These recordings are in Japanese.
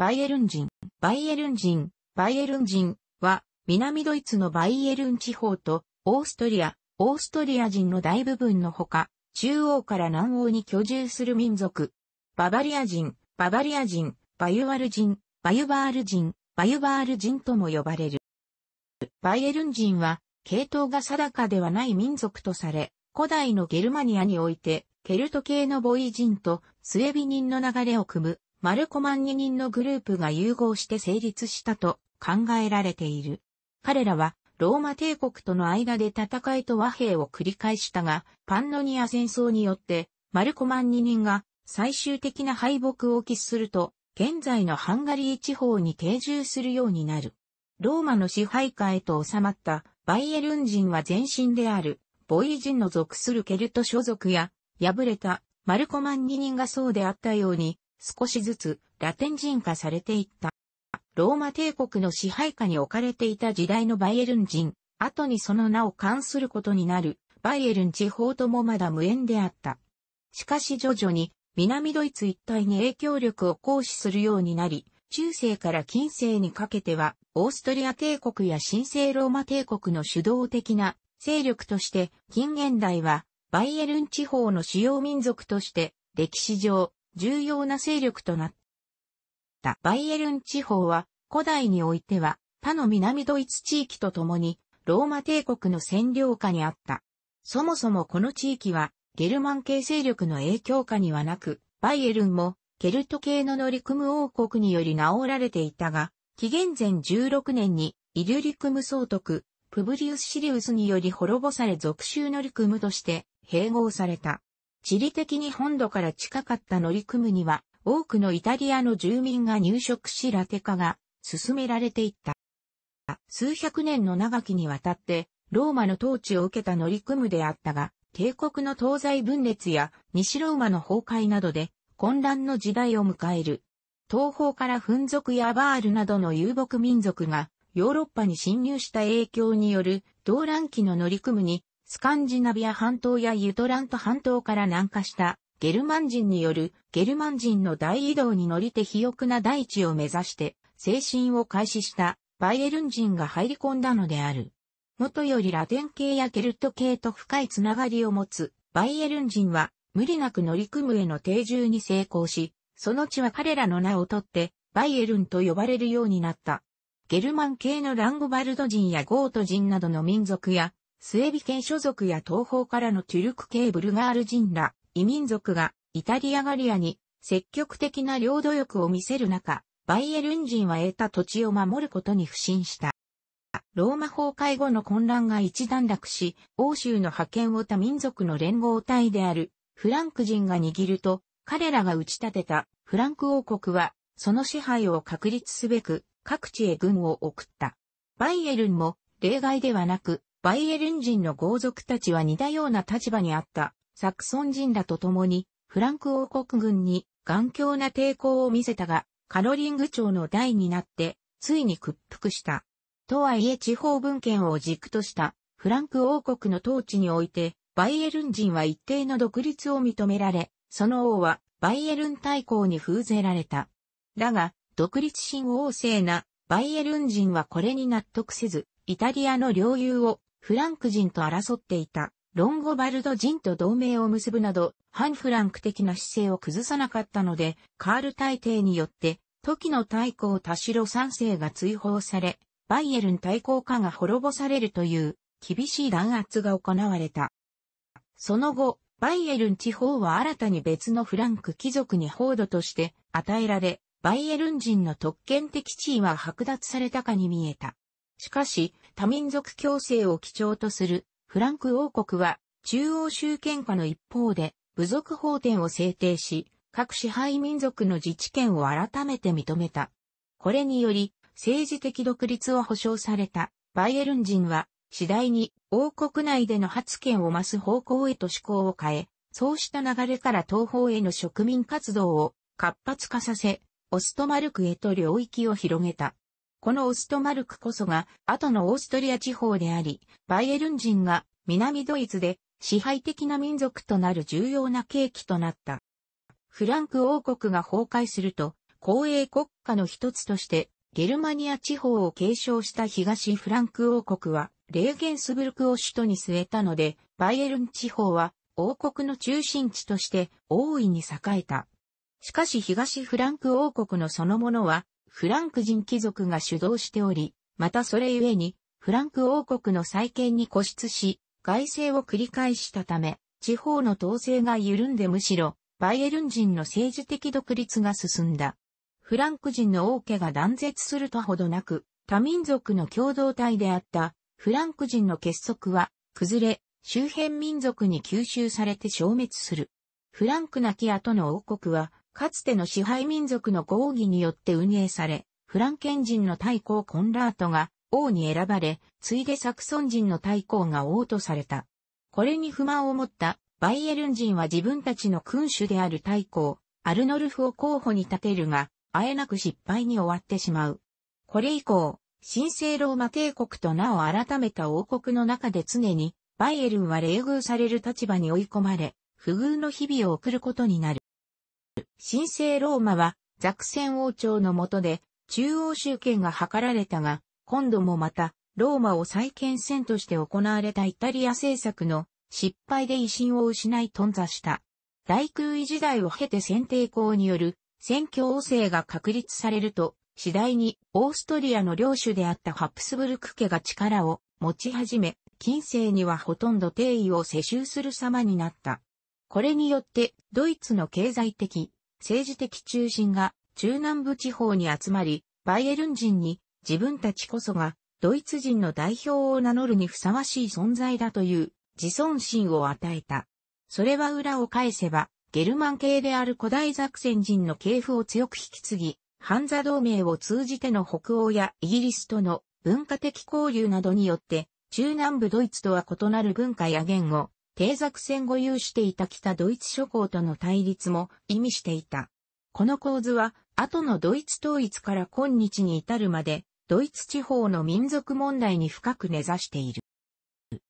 バイエルン人、バイエルン人、バイエルン人は、南ドイツのバイエルン地方と、オーストリア、オーストリア人の大部分のほか、中央から南欧に居住する民族。ババリア人、ババリア人、バユワル人、バユバール人、バユバール人とも呼ばれる。バイエルン人は、系統が定かではない民族とされ、古代のゲルマニアにおいて、ケルト系のボイ人とスエビ人の流れを組むマルコマンニ人のグループが融合して成立したと考えられている。彼らはローマ帝国との間で戦いと和平を繰り返したが、パンノニア戦争によってマルコマンニ人が最終的な敗北を喫すると、現在のハンガリー地方に定住するようになる。ローマの支配下へと収まったバイエルン人は前身であるボイ人の属するケルト所属や敗れたマルコマンニ人がそうであったように少しずつラテン人化されていった。ローマ帝国の支配下に置かれていた時代のバイエルン人、後にその名を冠することになる、バイエルン地方ともまだ無縁であった。しかし徐々に南ドイツ一帯に影響力を行使するようになり、中世から近世にかけては、オーストリア帝国や神聖ローマ帝国の主導的な勢力として、近現代は、バイエルン地方の主要民族として、歴史上、重要な勢力となった。バイエルン地方は古代においては他の南ドイツ地域とともにローマ帝国の占領下にあった。そもそもこの地域はゲルマン系勢力の影響下にはなく、バイエルンもケルト系の乗り組む王国により治られていたが、紀元前16年にイリュリクム総督、プブリウス・シリウスにより滅ぼされ属州乗り組むとして併合された。地理的に本土から近かった乗組には、多くのイタリアの住民が入植しラテ化が進められていった。数百年の長きにわたって、ローマの統治を受けた乗組であったが、帝国の東西分裂や西ローマの崩壊などで混乱の時代を迎える。東方からフン族やバールなどの遊牧民族がヨーロッパに侵入した影響による動乱期の乗組にスカンジナビア半島やユトラント半島から南下したゲルマン人によるゲルマン人の大移動に乗りて肥沃な大地を目指して精神を開始したバイエルン人が入り込んだのである。元よりラテン系やケルト系と深いつながりを持つバイエルン人は無理なく乗り組むへの定住に成功し、その地は彼らの名をとってバイエルンと呼ばれるようになった。ゲルマン系のランゴバルド人やゴート人などの民族やスエビ系所属や東方からのトゥルク系ブルガール人ら、異民族がイタリアガリアに積極的な領土欲を見せる中、バイエルン人は得た土地を守ることに不信した。ローマ崩壊後の混乱が一段落し、欧州の覇権を他民族の連合体であるフランク人が握ると、彼らが打ち立てたフランク王国は、その支配を確立すべく各地へ軍を送った。バイエルンも例外ではなく、バイエルン人の豪族たちは似たような立場にあったサクソン人らと共にフランク王国軍に頑強な抵抗を見せたがカロリング朝の代になってついに屈服した。とはいえ地方文献を軸としたフランク王国の統治においてバイエルン人は一定の独立を認められ、その王はバイエルン大公に封ぜられた。だが、独立心旺盛なバイエルン人はこれに納得せず、イタリアの領有をフランク人と争っていたロンゴバルド人と同盟を結ぶなど、反フランク的な姿勢を崩さなかったので、カール大帝によって、時の太閤田代三世が追放され、バイエルン対抗下が滅ぼされるという厳しい弾圧が行われた。その後、バイエルン地方は新たに別のフランク貴族に報道として与えられ、バイエルン人の特権的地位は剥奪されたかに見えた。しかし、多民族共生を基調とするフランク王国は中央集権下の一方で部族法典を制定し、各支配民族の自治権を改めて認めた。これにより政治的独立を保障されたバイエルン人は次第に王国内での発権を増す方向へと思考を変え、そうした流れから東方への植民活動を活発化させ、オストマルクへと領域を広げた。このオストマルクこそが後のオーストリア地方であり、バイエルン人が南ドイツで支配的な民族となる重要な契機となった。フランク王国が崩壊すると、公営国家の一つとして、ゲルマニア地方を継承した東フランク王国は、レーゲンスブルクを首都に据えたので、バイエルン地方は王国の中心地として大いに栄えた。しかし東フランク王国のそのものはフランク人貴族が主導しており、またそれゆえに、フランク王国の再建に固執し、外政を繰り返したため、地方の統制が緩んでむしろ、バイエルン人の政治的独立が進んだ。フランク人の王家が断絶するとほどなく、多民族の共同体であったフランク人の結束は崩れ、周辺民族に吸収されて消滅する。フランクなき後の王国はかつての支配民族の合議によって運営され、フランケン人の大公コンラートが王に選ばれ、ついでサクソン人の大公が王とされた。これに不満を持ったバイエルン人は自分たちの君主である大公、アルノルフを候補に立てるが、あえなく失敗に終わってしまう。これ以降、神聖ローマ帝国と名を改めた王国の中で常に、バイエルンは冷遇される立場に追い込まれ、不遇の日々を送ることになる。神聖ローマはザクセン王朝の下で中央集権が図られたが、今度もまたローマを再建戦として行われたイタリア政策の失敗で威信を失い頓挫した。大空位時代を経て選定校による選挙王政が確立されると、次第にオーストリアの領主であったハプスブルク家が力を持ち始め、近世にはほとんど定位を世襲する様になった。これによってドイツの経済的、政治的中心が中南部地方に集まり、バイエルン人に自分たちこそがドイツ人の代表を名乗るにふさわしい存在だという自尊心を与えた。それは裏を返せば、ゲルマン系である古代ザクセン人の系譜を強く引き継ぎ、ハンザ同盟を通じての北欧やイギリスとの文化的交流などによって、中南部ドイツとは異なる文化や言語、定作戦後有していた北ドイツ諸侯との対立も意味していた。この構図は、後のドイツ統一から今日に至るまで、ドイツ地方の民族問題に深く根ざしている。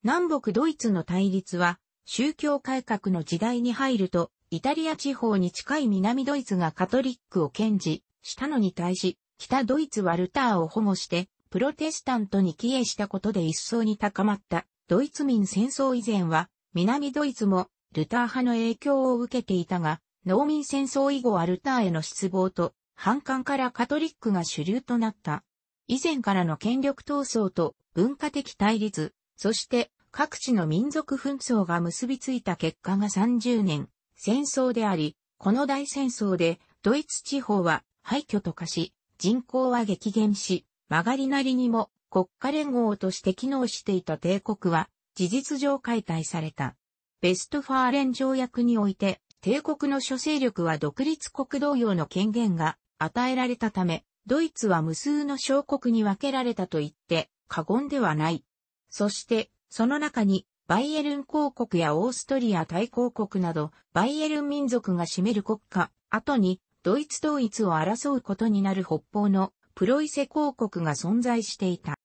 南北ドイツの対立は、宗教改革の時代に入ると、イタリア地方に近い南ドイツがカトリックを堅持したのに対し、北ドイツはルターを保護して、プロテスタントに帰依したことで一層に高まった、ドイツ民戦争以前は、南ドイツもルター派の影響を受けていたが、農民戦争以後はルターへの失望と、反感からカトリックが主流となった。以前からの権力闘争と文化的対立、そして各地の民族紛争が結びついた結果が30年戦争であり、この大戦争でドイツ地方は廃墟と化し、人口は激減し、曲がりなりにも国家連合として機能していた帝国は事実上解体された。ベストファーレン条約において、帝国の諸勢力は独立国同様の権限が与えられたため、ドイツは無数の小国に分けられたと言って過言ではない。そして、その中に、バイエルン公国やオーストリア大公国など、バイエルン民族が占める国家、後に、ドイツ統一を争うことになる北方のプロイセ公国が存在していた。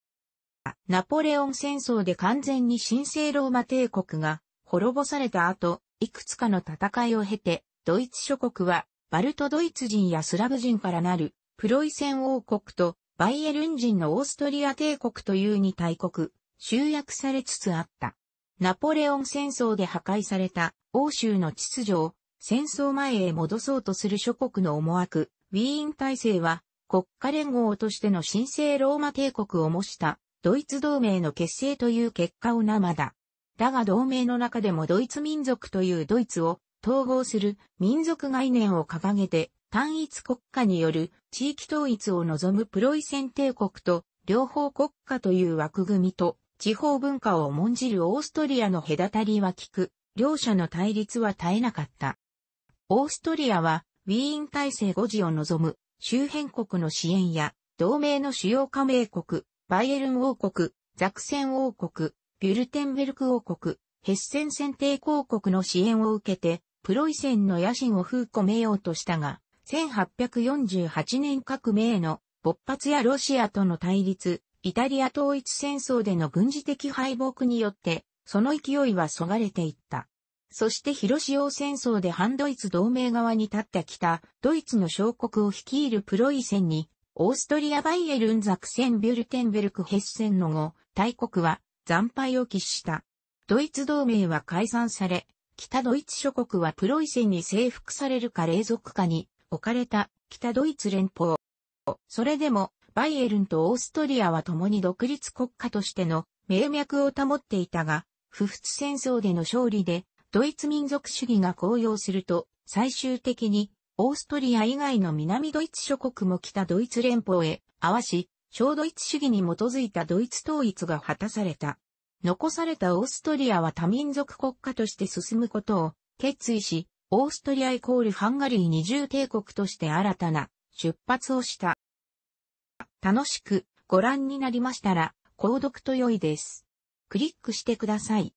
ナポレオン戦争で完全に神聖ローマ帝国が滅ぼされた後、いくつかの戦いを経て、ドイツ諸国は、バルトドイツ人やスラブ人からなる、プロイセン王国と、バイエルン人のオーストリア帝国という二大国、集約されつつあった。ナポレオン戦争で破壊された欧州の秩序を戦争前へ戻そうとする諸国の思惑、ウィーン体制は国家連合としての神聖ローマ帝国を模したドイツ同盟の結成という結果を生だ。だが同盟の中でもドイツ民族というドイツを統合する民族概念を掲げて単一国家による地域統一を望むプロイセン帝国と両方国家という枠組みと地方文化を重んじるオーストリアの隔たりは効く、両者の対立は絶えなかった。オーストリアはウィーン体制5時を望む周辺国の支援や同盟の主要加盟国バイエルン王国、ザクセン王国、ビュルテンベルク王国、ヘッセン選定公国の支援を受けて、プロイセンの野心を封込めようとしたが、1848年革命の勃発やロシアとの対立、イタリア統一戦争での軍事的敗北によって、その勢いはそがれていった。そして広島戦争で反ドイツ同盟側に立ってきたドイツの小国を率いるプロイセンにオーストリア・バイエルン・ザクセン・ビュルテンベルク・ヘッセンの後、大国は惨敗を喫した。ドイツ同盟は解散され、北ドイツ諸国はプロイセンに征服されるか隷属かに置かれた北ドイツ連邦。それでも、バイエルンとオーストリアは共に独立国家としての名脈を保っていたが、不仏戦争での勝利で、ドイツ民族主義が高揚すると、最終的にオーストリア以外の南ドイツ諸国も北ドイツ連邦へ合わし、小ドイツ主義に基づいたドイツ統一が果たされた。残されたオーストリアは多民族国家として進むことを決意し、オーストリアイコールハンガリー二重帝国として新たな出発をした。楽しくご覧になりましたら、購読と良いです。クリックしてください。